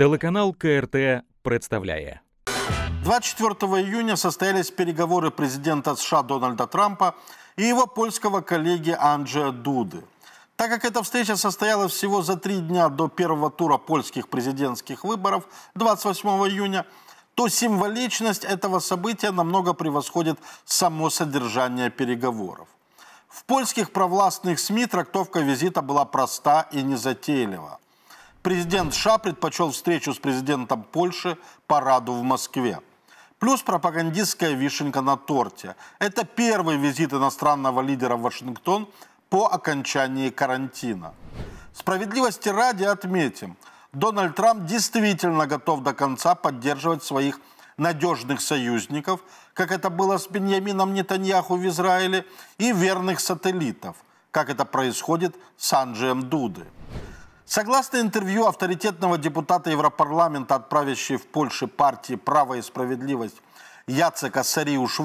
Телеканал КРТ представляет. 24 июня состоялись переговоры президента США Дональда Трампа и его польского коллеги Анджея Дуды. Так как эта встреча состоялась всего за три дня до первого тура польских президентских выборов 28 июня, то символичность этого события намного превосходит само содержание переговоров. В польских провластных СМИ трактовка визита была проста и незатейлива – Президент США предпочел встречу с президентом Польши параду в Москве. Плюс пропагандистская вишенка на торте. Это первый визит иностранного лидера в Вашингтон по окончании карантина. Справедливости ради отметим, Дональд Трамп действительно готов до конца поддерживать своих надежных союзников, как это было с Беньямином Нетаньяху в Израиле, и верных сателлитов, как это происходит с Анджием Дуды. Согласно интервью авторитетного депутата Европарламента, отправящей в Польше партии «Право и справедливость» Яцека сариуш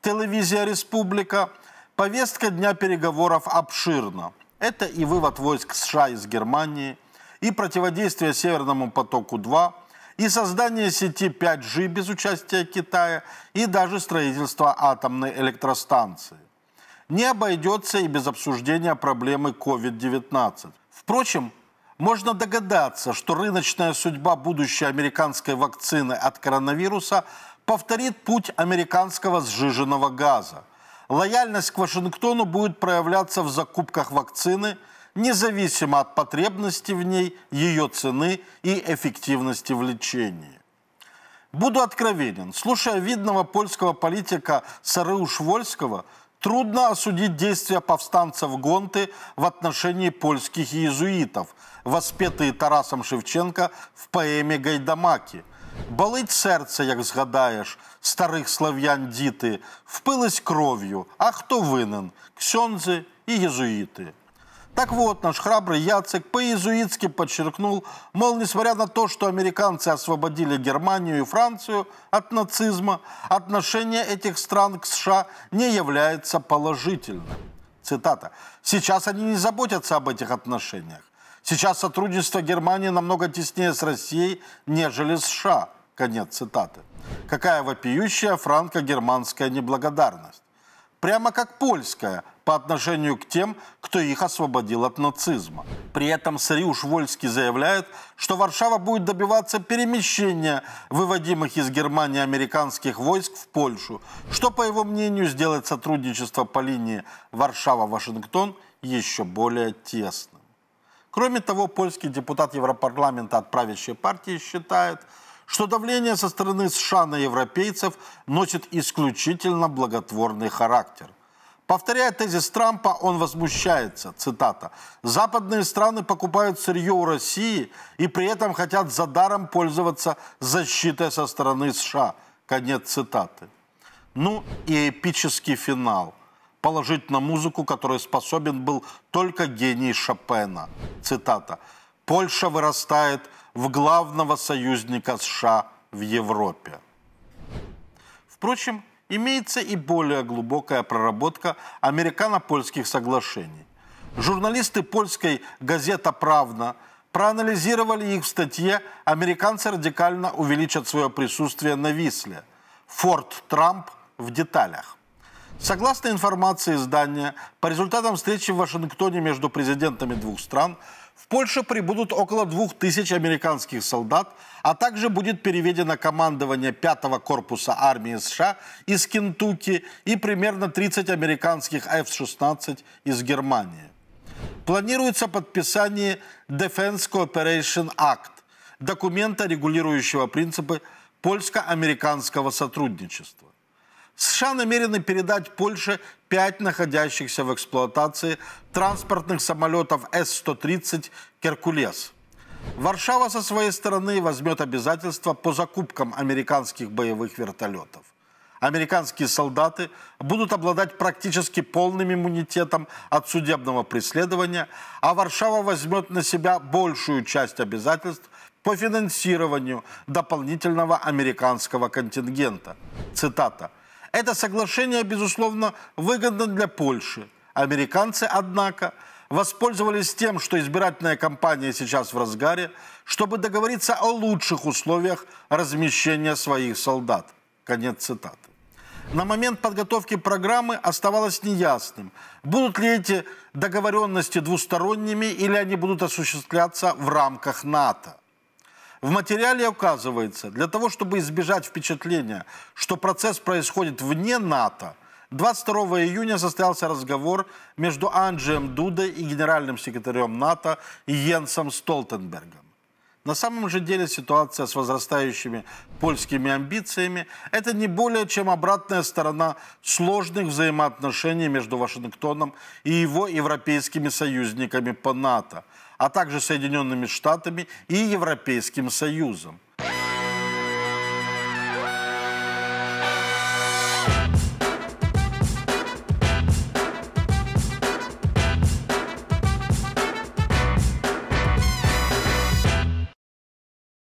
телевизия «Республика», повестка дня переговоров обширна. Это и вывод войск США из Германии, и противодействие «Северному потоку-2», и создание сети 5G без участия Китая, и даже строительство атомной электростанции. Не обойдется и без обсуждения проблемы COVID-19. Впрочем, можно догадаться, что рыночная судьба будущей американской вакцины от коронавируса повторит путь американского сжиженного газа. Лояльность к Вашингтону будет проявляться в закупках вакцины, независимо от потребности в ней, ее цены и эффективности в лечении. Буду откровенен, слушая видного польского политика Сары Ушвольского – Трудно осудить действия повстанцев Гонты в отношении польских иезуитов, воспетые Тарасом Шевченко в поэме «Гайдамаки». Болить серце, як згадаєш, старих слав'ян діти, впились кров'ю, а хто винен ксьонзи і єзуїти. Так вот, наш храбрый Яцек по-иезуитски подчеркнул, мол, несмотря на то, что американцы освободили Германию и Францию от нацизма, отношение этих стран к США не является положительным. Цитата. «Сейчас они не заботятся об этих отношениях. Сейчас сотрудничество Германии намного теснее с Россией, нежели с США». Конец цитаты. Какая вопиющая франко-германская неблагодарность прямо как польская, по отношению к тем, кто их освободил от нацизма. При этом Сариуш Вольский заявляет, что Варшава будет добиваться перемещения выводимых из Германии американских войск в Польшу, что, по его мнению, сделает сотрудничество по линии Варшава-Вашингтон еще более тесным. Кроме того, польский депутат Европарламента от правящей партии считает, что давление со стороны США на европейцев носит исключительно благотворный характер. Повторяя тезис Трампа, он возмущается, цитата, «Западные страны покупают сырье у России и при этом хотят за даром пользоваться защитой со стороны США». Конец цитаты. Ну и эпический финал. Положить на музыку, который способен был только гений Шопена. Цитата. Польша вырастает в главного союзника США в Европе. Впрочем, имеется и более глубокая проработка американо-польских соглашений. Журналисты польской газеты «Правда» проанализировали их в статье «Американцы радикально увеличат свое присутствие на Висле». Форт Трамп в деталях. Согласно информации издания, по результатам встречи в Вашингтоне между президентами двух стран, в Польше прибудут около двух тысяч американских солдат, а также будет переведено командование 5-го корпуса армии США из Кентукки и примерно 30 американских F-16 из Германии. Планируется подписание Defense Cooperation Act, документа, регулирующего принципы польско-американского сотрудничества. США намерены передать Польше пять находящихся в эксплуатации транспортных самолетов С-130 «Керкулес». Варшава со своей стороны возьмет обязательства по закупкам американских боевых вертолетов. Американские солдаты будут обладать практически полным иммунитетом от судебного преследования, а Варшава возьмет на себя большую часть обязательств по финансированию дополнительного американского контингента. Цитата – это соглашение, безусловно, выгодно для Польши. Американцы, однако, воспользовались тем, что избирательная кампания сейчас в разгаре, чтобы договориться о лучших условиях размещения своих солдат. Конец цитаты. На момент подготовки программы оставалось неясным, будут ли эти договоренности двусторонними или они будут осуществляться в рамках НАТО. В материале указывается, для того, чтобы избежать впечатления, что процесс происходит вне НАТО, 22 июня состоялся разговор между Анджием Дудой и генеральным секретарем НАТО Йенсом Столтенбергом. На самом же деле ситуация с возрастающими польскими амбициями – это не более чем обратная сторона сложных взаимоотношений между Вашингтоном и его европейскими союзниками по НАТО – а также Соединенными Штатами и Европейским Союзом.